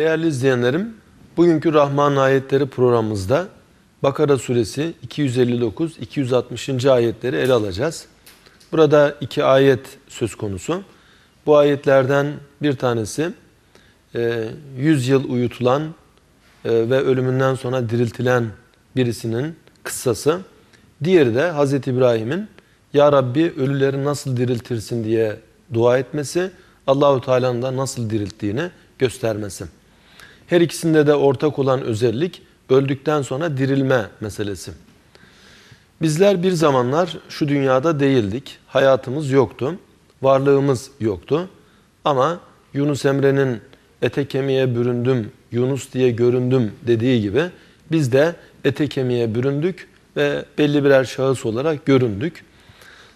Değerli izleyenlerim, bugünkü Rahman Ayetleri programımızda Bakara suresi 259-260. ayetleri ele alacağız. Burada iki ayet söz konusu. Bu ayetlerden bir tanesi 100 e, yıl uyutulan e, ve ölümünden sonra diriltilen birisinin kıssası. Diğeri de Hz. İbrahim'in Ya Rabbi ölüleri nasıl diriltirsin diye dua etmesi, Allahu Teala'nın da nasıl dirilttiğini göstermesi. Her ikisinde de ortak olan özellik öldükten sonra dirilme meselesi. Bizler bir zamanlar şu dünyada değildik. Hayatımız yoktu. Varlığımız yoktu. Ama Yunus Emre'nin ete kemiğe büründüm, Yunus diye göründüm dediği gibi biz de ete kemiğe büründük ve belli birer şahıs olarak göründük.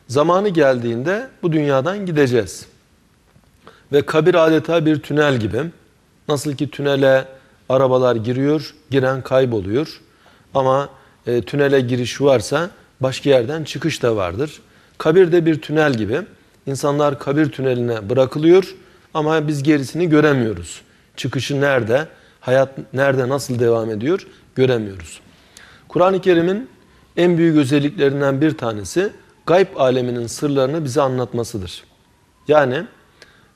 Zamanı geldiğinde bu dünyadan gideceğiz. Ve kabir adeta bir tünel gibi. Nasıl ki tünele arabalar giriyor, giren kayboluyor. Ama e, tünele giriş varsa başka yerden çıkış da vardır. Kabir de bir tünel gibi. İnsanlar kabir tüneline bırakılıyor ama biz gerisini göremiyoruz. Çıkışı nerede, hayat nerede, nasıl devam ediyor göremiyoruz. Kur'an-ı Kerim'in en büyük özelliklerinden bir tanesi gayb aleminin sırlarını bize anlatmasıdır. Yani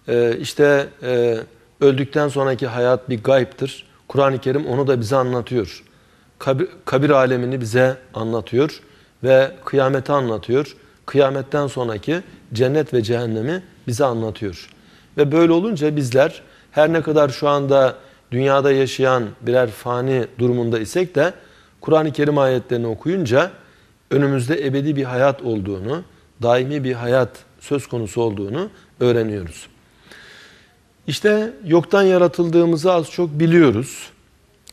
e, işte... E, Öldükten sonraki hayat bir gayiptir. Kur'an-ı Kerim onu da bize anlatıyor. Kabir, kabir alemini bize anlatıyor ve kıyameti anlatıyor. Kıyametten sonraki cennet ve cehennemi bize anlatıyor. Ve böyle olunca bizler her ne kadar şu anda dünyada yaşayan birer fani durumunda isek de Kur'an-ı Kerim ayetlerini okuyunca önümüzde ebedi bir hayat olduğunu, daimi bir hayat söz konusu olduğunu öğreniyoruz. İşte yoktan yaratıldığımızı az çok biliyoruz.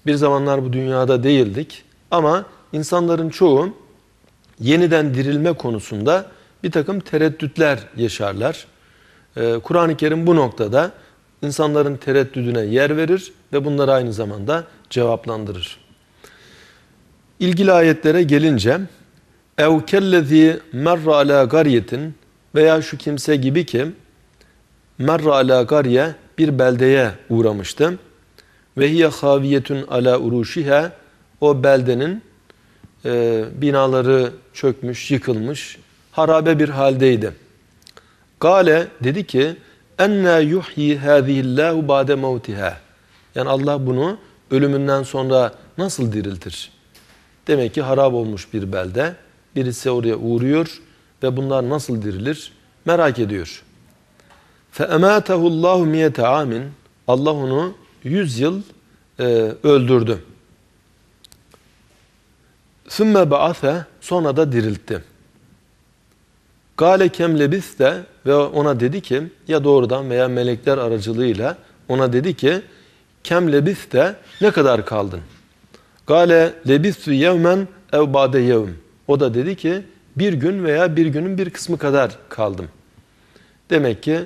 Bir zamanlar bu dünyada değildik ama insanların çoğu yeniden dirilme konusunda bir takım tereddütler yaşarlar. Ee, Kur'an-ı Kerim bu noktada insanların tereddüdüne yer verir ve bunları aynı zamanda cevaplandırır. İlgili ayetlere gelince اَوْ كَلَّذ۪ي مَرَّ عَلَى غَرْيَةٍ veya şu kimse gibi ki merra ala garye bir beldeye uğramıştım. Ve hiye haviyetun ala uruşiha o beldenin e, binaları çökmüş, yıkılmış, harabe bir haldeydi. Gale dedi ki enne yuhyi hâzihillâhu ba'de mevtihâ. Yani Allah bunu ölümünden sonra nasıl diriltir? Demek ki harap olmuş bir belde. Birisi oraya uğruyor ve bunlar nasıl dirilir? Merak ediyor. فَاَمَاتَهُ اللّٰهُ مِيَةَ amin. Allah onu 100 yıl e, öldürdü. ثُمَّ بَعَثَ Sonra da diriltti. Gale kem de ve ona dedi ki ya doğrudan veya melekler aracılığıyla ona dedi ki kem de ne kadar kaldın? Gale lebistü yevmen ev bade yevm. O da dedi ki bir gün veya bir günün bir kısmı kadar kaldım. Demek ki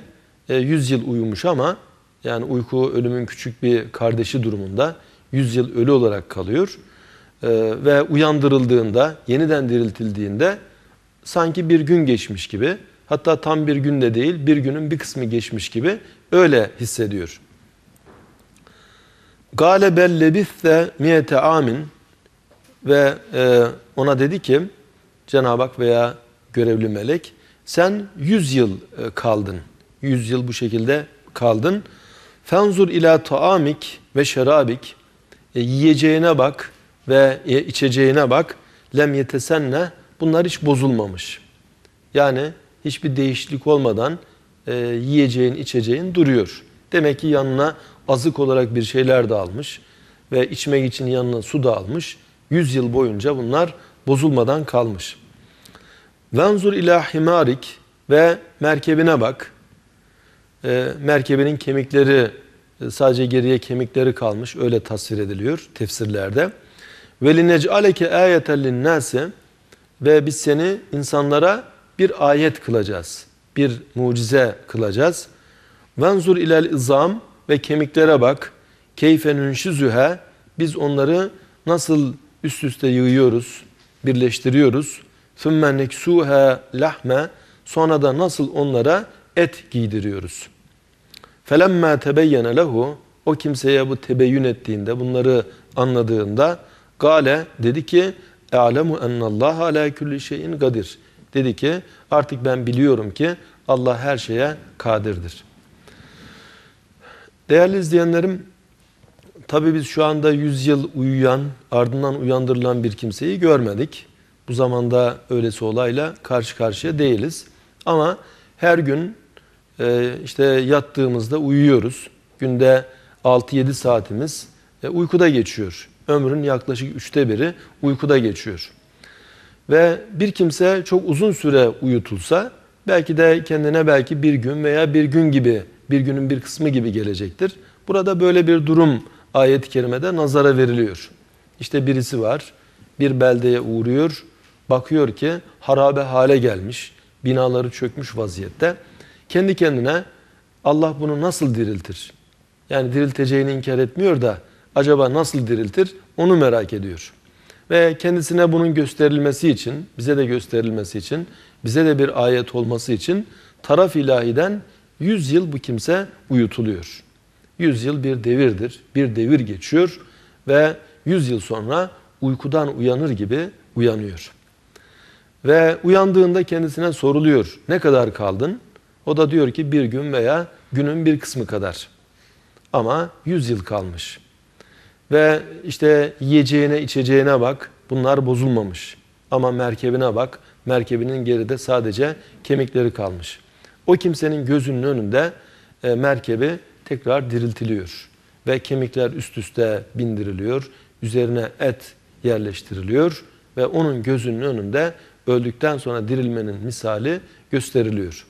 100 e, yıl uyumuş ama yani uyku ölümün küçük bir kardeşi durumunda 100 yıl ölü olarak kalıyor. E, ve uyandırıldığında, yeniden diriltildiğinde sanki bir gün geçmiş gibi hatta tam bir günde değil bir günün bir kısmı geçmiş gibi öyle hissediyor. Gale bellebisse miyete amin ve e, ona dedi ki Cenab-ı Hak veya görevli melek sen 100 yıl kaldın. 100 yıl bu şekilde kaldın. Fenzur ila taamik ve şerabik. E, yiyeceğine bak ve e, içeceğine bak. Lem yetesenne. Bunlar hiç bozulmamış. Yani hiçbir değişiklik olmadan e, yiyeceğin, içeceğin duruyor. Demek ki yanına azık olarak bir şeyler de almış ve içmek için yanına su da almış. 100 yıl boyunca bunlar bozulmadan kalmış. Venzur ila himarik ve merkebine bak e, merkebenin kemikleri e, sadece geriye kemikleri kalmış öyle tasvir ediliyor tefsirlerde. Velinec aleke ayeten linnase ve biz seni insanlara bir ayet kılacağız. Bir mucize kılacağız. Venzur ilel izam ve kemiklere bak. Keyfen şüzühe biz onları nasıl üst üste yığıyoruz, birleştiriyoruz. Sümme neksuha lahme sonra da nasıl onlara et giydiriyoruz. فَلَمَّا تَبَيَّنَ lehu O kimseye bu tebeyyün ettiğinde, bunları anladığında gale dedi ki اَعْلَمُ اَنَّ اللّٰهَ عَلَى كُلِّ شَيْءٍ Dedi ki artık ben biliyorum ki Allah her şeye kadirdir. Değerli izleyenlerim, tabi biz şu anda 100 yıl uyuyan, ardından uyandırılan bir kimseyi görmedik. Bu zamanda öylesi olayla karşı karşıya değiliz. Ama her gün e, işte yattığımızda uyuyoruz. Günde 6-7 saatimiz e, uykuda geçiyor. Ömrün yaklaşık üçte biri uykuda geçiyor. Ve bir kimse çok uzun süre uyutulsa belki de kendine belki bir gün veya bir gün gibi bir günün bir kısmı gibi gelecektir. Burada böyle bir durum ayet-i kerimede nazara veriliyor. İşte birisi var bir beldeye uğruyor bakıyor ki harabe hale gelmiş binaları çökmüş vaziyette kendi kendine Allah bunu nasıl diriltir? Yani dirilteceğini inkar etmiyor da acaba nasıl diriltir? Onu merak ediyor. Ve kendisine bunun gösterilmesi için, bize de gösterilmesi için, bize de bir ayet olması için taraf ilahiden 100 yıl bu kimse uyutuluyor. 100 yıl bir devirdir. Bir devir geçiyor ve 100 yıl sonra uykudan uyanır gibi uyanıyor. Ve uyandığında kendisine soruluyor. Ne kadar kaldın? O da diyor ki bir gün veya günün bir kısmı kadar. Ama 100 yıl kalmış. Ve işte yiyeceğine içeceğine bak bunlar bozulmamış. Ama merkebine bak merkebinin geride sadece kemikleri kalmış. O kimsenin gözünün önünde e, merkebi tekrar diriltiliyor. Ve kemikler üst üste bindiriliyor. Üzerine et yerleştiriliyor. Ve onun gözünün önünde öldükten sonra dirilmenin misali gösteriliyor.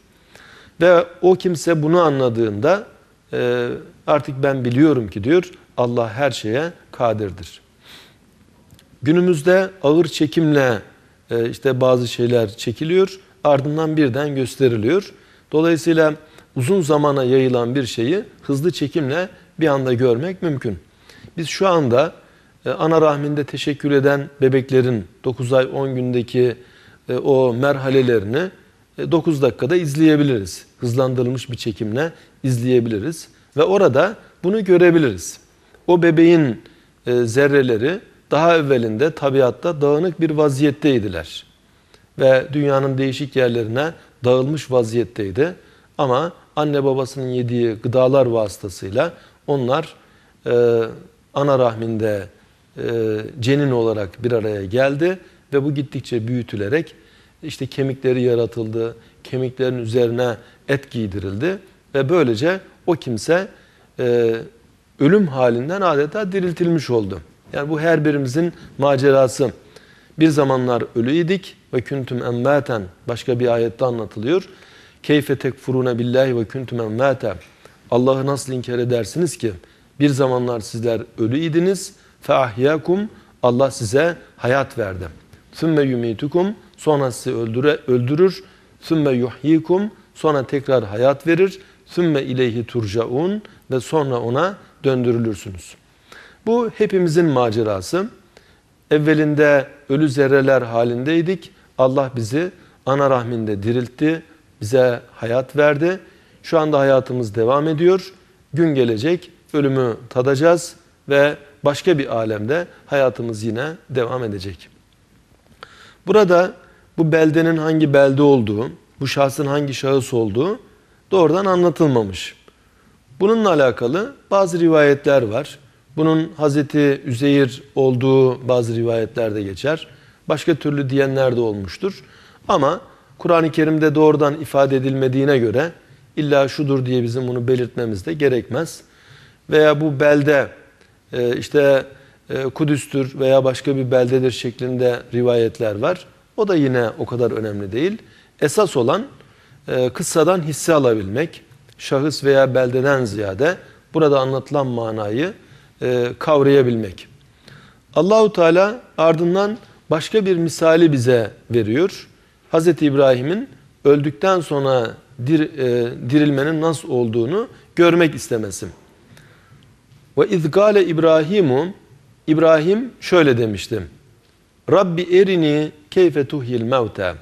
Ve o kimse bunu anladığında e, artık ben biliyorum ki diyor Allah her şeye kadirdir. Günümüzde ağır çekimle e, işte bazı şeyler çekiliyor ardından birden gösteriliyor. Dolayısıyla uzun zamana yayılan bir şeyi hızlı çekimle bir anda görmek mümkün. Biz şu anda e, ana rahminde teşekkür eden bebeklerin 9 ay 10 gündeki e, o merhalelerini 9 e, dakikada izleyebiliriz. Hızlandırılmış bir çekimle izleyebiliriz. Ve orada bunu görebiliriz. O bebeğin e, zerreleri daha evvelinde tabiatta dağınık bir vaziyetteydiler. Ve dünyanın değişik yerlerine dağılmış vaziyetteydi. Ama anne babasının yediği gıdalar vasıtasıyla onlar e, ana rahminde e, cenin olarak bir araya geldi ve bu gittikçe büyütülerek işte kemikleri yaratıldı, kemiklerin üzerine et giydirildi ve böylece o kimse e, ölüm halinden adeta diriltilmiş oldu. Yani bu her birimizin macerası. Bir zamanlar ölüydik ve küntüm emmâten başka bir ayette anlatılıyor. Keyfe tekfurune billahi ve küntüm emmâten Allah'ı nasıl inkar edersiniz ki? Bir zamanlar sizler ölüydiniz. Feahyakum Allah size hayat verdi. Sümme yumitukum Sonra sizi öldüre, öldürür. Sümme yuhyikum. Sonra tekrar hayat verir. Sümme ileyhi turcaun. Ve sonra ona döndürülürsünüz. Bu hepimizin macerası. Evvelinde ölü zerreler halindeydik. Allah bizi ana rahminde diriltti. Bize hayat verdi. Şu anda hayatımız devam ediyor. Gün gelecek ölümü tadacağız ve başka bir alemde hayatımız yine devam edecek. Burada bu beldenin hangi belde olduğu, bu şahsın hangi şahıs olduğu doğrudan anlatılmamış. Bununla alakalı bazı rivayetler var. Bunun Hazreti Üzeyir olduğu bazı rivayetlerde geçer. Başka türlü diyenler de olmuştur. Ama Kur'an-ı Kerim'de doğrudan ifade edilmediğine göre illa şudur diye bizim bunu belirtmemiz de gerekmez. Veya bu belde e, işte e, Kudüs'tür veya başka bir beldedir şeklinde rivayetler var. O da yine o kadar önemli değil. Esas olan e, kıssadan hisse alabilmek, şahıs veya beldeden ziyade burada anlatılan manayı e, kavrayabilmek. Allahu Teala ardından başka bir misali bize veriyor. Hz. İbrahim'in öldükten sonra dir, e, dirilmenin nasıl olduğunu görmek istemesi. Ve izgale İbrahimu İbrahim şöyle demiştim. Rabbi erini keyfe tuhyil mevte.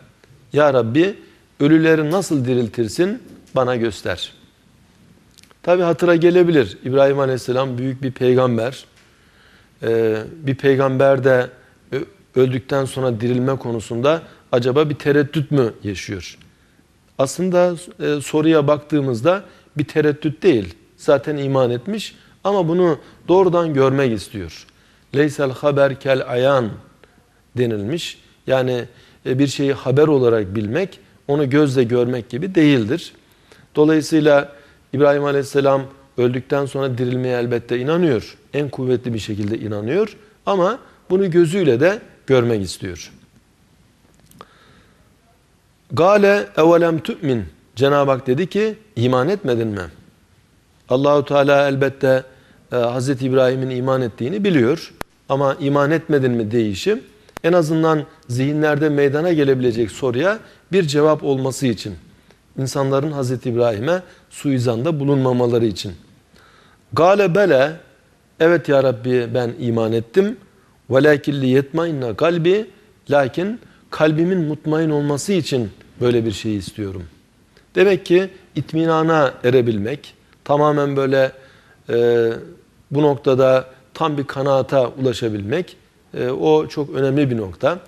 Ya Rabbi ölüleri nasıl diriltirsin bana göster. Tabi hatıra gelebilir. İbrahim Aleyhisselam büyük bir peygamber. Ee, bir peygamber de öldükten sonra dirilme konusunda acaba bir tereddüt mü yaşıyor? Aslında e, soruya baktığımızda bir tereddüt değil. Zaten iman etmiş ama bunu doğrudan görmek istiyor. Leysel haber kel ayan denilmiş. Yani e, bir şeyi haber olarak bilmek, onu gözle görmek gibi değildir. Dolayısıyla İbrahim Aleyhisselam öldükten sonra dirilmeye elbette inanıyor. En kuvvetli bir şekilde inanıyor ama bunu gözüyle de görmek istiyor. Gale evelem tü'min. Cenab-ı Hak dedi ki iman etmedin mi? Allahu Teala elbette e, Hazreti İbrahim'in iman ettiğini biliyor. Ama iman etmedin mi değişim en azından zihinlerde meydana gelebilecek soruya bir cevap olması için. İnsanların Hazreti İbrahim'e suizanda bulunmamaları için. Gale bele, evet ya Rabbi ben iman ettim. Velakin liyetmainna kalbi, lakin kalbimin mutmain olması için böyle bir şey istiyorum. Demek ki itminana erebilmek, tamamen böyle e, bu noktada tam bir kanaata ulaşabilmek, ee, o çok önemli bir nokta.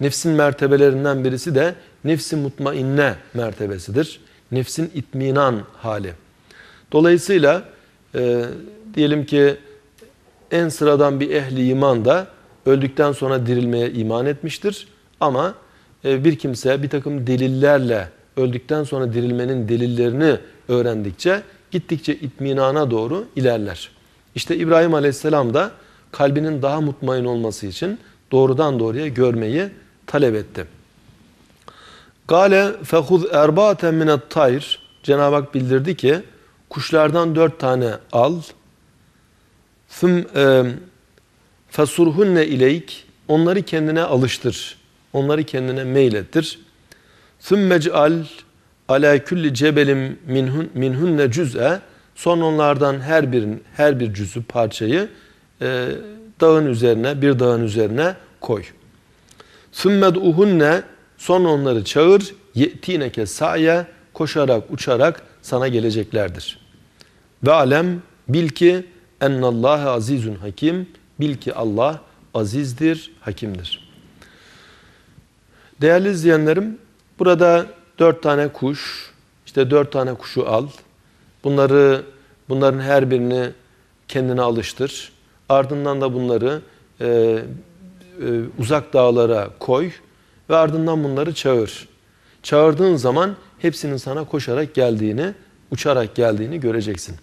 Nefsin mertebelerinden birisi de nefsi mutmainne mertebesidir. Nefsin itminan hali. Dolayısıyla e, diyelim ki en sıradan bir ehli iman da öldükten sonra dirilmeye iman etmiştir. Ama e, bir kimse bir takım delillerle öldükten sonra dirilmenin delillerini öğrendikçe gittikçe itminana doğru ilerler. İşte İbrahim Aleyhisselam da kalbinin daha mutmain olması için doğrudan doğruya görmeyi talep etti. Gale fehuz erbaten minet tayr. Cenab-ı Hak bildirdi ki kuşlardan dört tane al. Füm e, fesurhunne ileyk. Onları kendine alıştır. Onları kendine meylettir. Sümmec'al ala külli cebelim minhun minhunne cüz'e. Son onlardan her birin her bir cüzü parçayı e, dağın üzerine, bir dağın üzerine koy. ثُمَّدْ اُهُنَّ Sonra onları çağır, ye'tineke sa'ye, koşarak, uçarak sana geleceklerdir. Ve alem, bil ki ennallâhe azizun hakim, bil ki Allah azizdir, hakimdir. Değerli izleyenlerim, burada dört tane kuş, işte dört tane kuşu al, bunları, bunların her birini kendine alıştır. Ardından da bunları e, e, uzak dağlara koy ve ardından bunları çağır. Çağırdığın zaman hepsinin sana koşarak geldiğini, uçarak geldiğini göreceksin.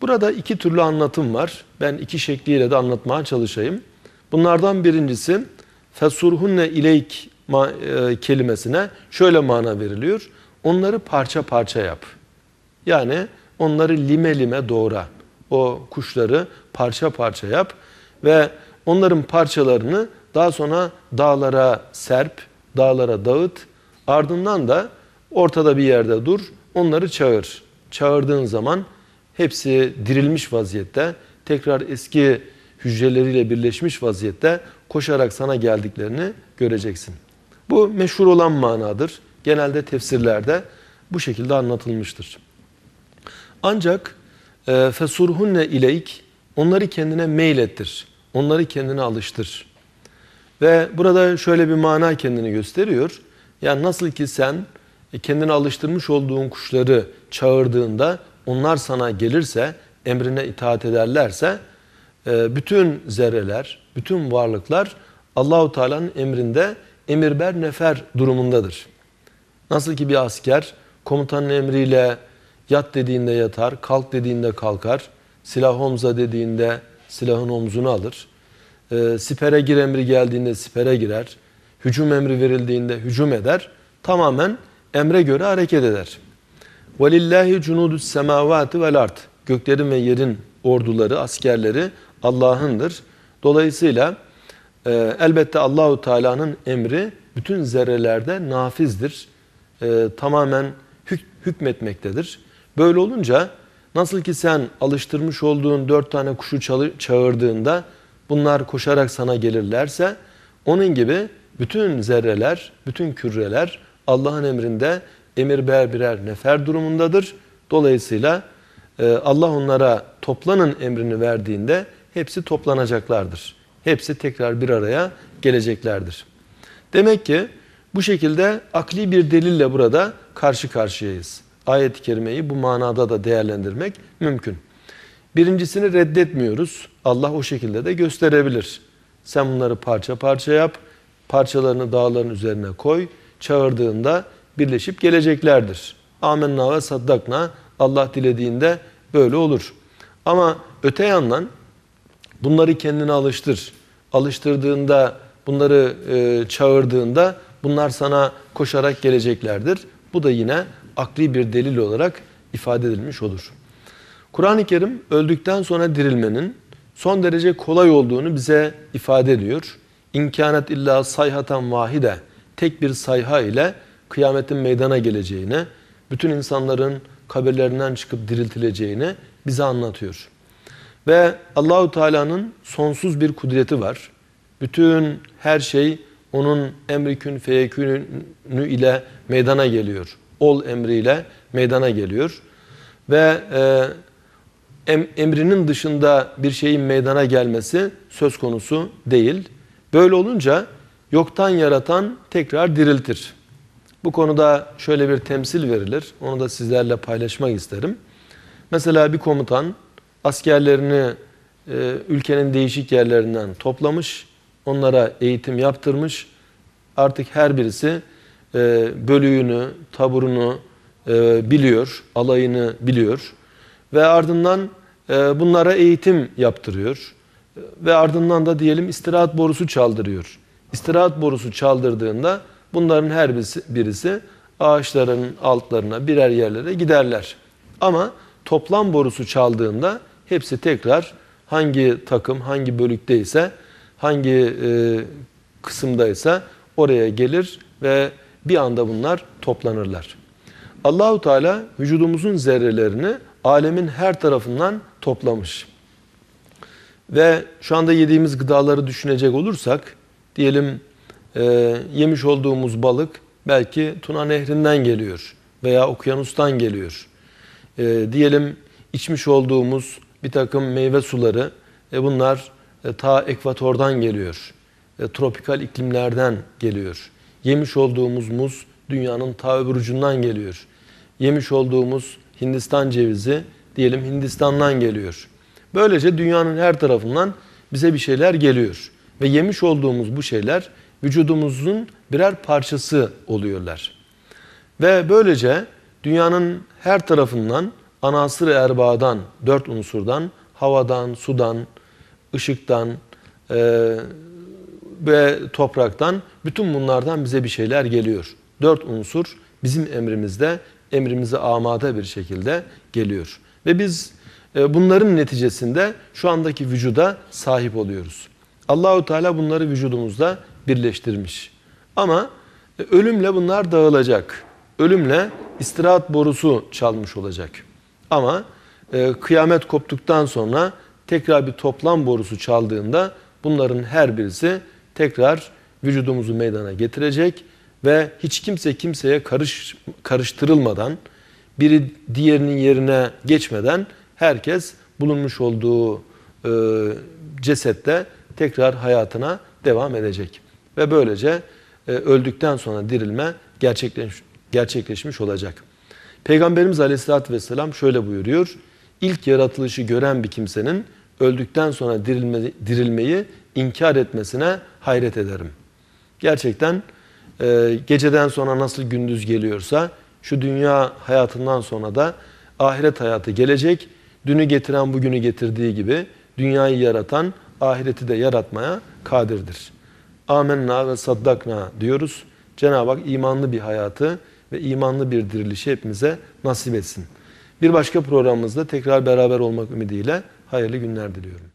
Burada iki türlü anlatım var. Ben iki şekliyle de anlatmaya çalışayım. Bunlardan birincisi fesurhunne ileyk e, kelimesine şöyle mana veriliyor. Onları parça parça yap. Yani onları lime lime doğra o kuşları parça parça yap ve onların parçalarını daha sonra dağlara serp, dağlara dağıt. Ardından da ortada bir yerde dur, onları çağır. Çağırdığın zaman hepsi dirilmiş vaziyette, tekrar eski hücreleriyle birleşmiş vaziyette koşarak sana geldiklerini göreceksin. Bu meşhur olan manadır. Genelde tefsirlerde bu şekilde anlatılmıştır. Ancak ee, fesurhunne ileyk onları kendine meylettir. Onları kendine alıştır. Ve burada şöyle bir mana kendini gösteriyor. Yani nasıl ki sen e, kendine alıştırmış olduğun kuşları çağırdığında onlar sana gelirse, emrine itaat ederlerse e, bütün zerreler, bütün varlıklar Allahu Teala'nın emrinde emirber nefer durumundadır. Nasıl ki bir asker komutanın emriyle Yat dediğinde yatar, kalk dediğinde kalkar. Silah omza dediğinde silahın omzunu alır. E, sipere gir emri geldiğinde sipere girer. Hücum emri verildiğinde hücum eder. Tamamen emre göre hareket eder. وَلِلَّهِ جُنُودُ السَّمَاوَاتِ وَالْاَرْضِ Göklerin ve yerin orduları, askerleri Allah'ındır. Dolayısıyla e, elbette Allahu Teala'nın emri bütün zerrelerde nafizdir. E, tamamen hük hükmetmektedir. Böyle olunca nasıl ki sen alıştırmış olduğun dört tane kuşu çağırdığında bunlar koşarak sana gelirlerse onun gibi bütün zerreler, bütün küreler Allah'ın emrinde emirber birer nefer durumundadır. Dolayısıyla e, Allah onlara toplanın emrini verdiğinde hepsi toplanacaklardır. Hepsi tekrar bir araya geleceklerdir. Demek ki bu şekilde akli bir delille burada karşı karşıyayız ayet-i kerimeyi bu manada da değerlendirmek mümkün. Birincisini reddetmiyoruz. Allah o şekilde de gösterebilir. Sen bunları parça parça yap, parçalarını dağların üzerine koy, çağırdığında birleşip geleceklerdir. Amenna ve saddakna, Allah dilediğinde böyle olur. Ama öte yandan bunları kendine alıştır. Alıştırdığında, bunları e, çağırdığında bunlar sana koşarak geleceklerdir. Bu da yine akli bir delil olarak ifade edilmiş olur. Kur'an-ı Kerim öldükten sonra dirilmenin son derece kolay olduğunu bize ifade ediyor. İmkanat illa sayhatan vahide tek bir sayha ile kıyametin meydana geleceğine, bütün insanların kabirlerinden çıkıp diriltileceğine bize anlatıyor. Ve Allahu Teala'nın sonsuz bir kudreti var. Bütün her şey onun emri kün feyekünü ile meydana geliyor ol emriyle meydana geliyor. Ve e, em, emrinin dışında bir şeyin meydana gelmesi söz konusu değil. Böyle olunca yoktan yaratan tekrar diriltir. Bu konuda şöyle bir temsil verilir. Onu da sizlerle paylaşmak isterim. Mesela bir komutan askerlerini e, ülkenin değişik yerlerinden toplamış, onlara eğitim yaptırmış. Artık her birisi e, bölüğünü, taburunu e, biliyor, alayını biliyor ve ardından e, bunlara eğitim yaptırıyor ve ardından da diyelim istirahat borusu çaldırıyor. İstirahat borusu çaldırdığında bunların her birisi ağaçların altlarına birer yerlere giderler. Ama toplam borusu çaldığında hepsi tekrar hangi takım, hangi bölükteyse, hangi e, kısımdaysa oraya gelir ve bir anda bunlar toplanırlar. Allahu Teala vücudumuzun zerrelerini alemin her tarafından toplamış. Ve şu anda yediğimiz gıdaları düşünecek olursak, diyelim e, yemiş olduğumuz balık belki Tuna Nehri'nden geliyor veya okyanustan geliyor. E, diyelim içmiş olduğumuz bir takım meyve suları, e, bunlar e, ta ekvatordan geliyor. E, tropikal iklimlerden geliyor. Yemiş olduğumuz muz dünyanın ta öbür ucundan geliyor. Yemiş olduğumuz Hindistan cevizi diyelim Hindistan'dan geliyor. Böylece dünyanın her tarafından bize bir şeyler geliyor. Ve yemiş olduğumuz bu şeyler vücudumuzun birer parçası oluyorlar. Ve böylece dünyanın her tarafından anasır erbağdan, dört unsurdan, havadan, sudan, ışıktan e, ve topraktan bütün bunlardan bize bir şeyler geliyor. Dört unsur bizim emrimizde, emrimize amade bir şekilde geliyor. Ve biz e, bunların neticesinde şu andaki vücuda sahip oluyoruz. Allahu Teala bunları vücudumuzda birleştirmiş. Ama e, ölümle bunlar dağılacak. Ölümle istirahat borusu çalmış olacak. Ama e, kıyamet koptuktan sonra tekrar bir toplam borusu çaldığında bunların her birisi tekrar vücudumuzu meydana getirecek ve hiç kimse kimseye karış, karıştırılmadan, biri diğerinin yerine geçmeden herkes bulunmuş olduğu e, cesette tekrar hayatına devam edecek. Ve böylece e, öldükten sonra dirilme gerçekleşmiş, gerçekleşmiş olacak. Peygamberimiz Aleyhisselatü Vesselam şöyle buyuruyor. İlk yaratılışı gören bir kimsenin öldükten sonra dirilme, dirilmeyi inkar etmesine hayret ederim.'' gerçekten e, geceden sonra nasıl gündüz geliyorsa şu dünya hayatından sonra da ahiret hayatı gelecek. Dünü getiren bugünü getirdiği gibi dünyayı yaratan ahireti de yaratmaya kadirdir. Amenna ve saddakna diyoruz. Cenab-ı Hak imanlı bir hayatı ve imanlı bir dirilişi hepimize nasip etsin. Bir başka programımızda tekrar beraber olmak ümidiyle hayırlı günler diliyorum.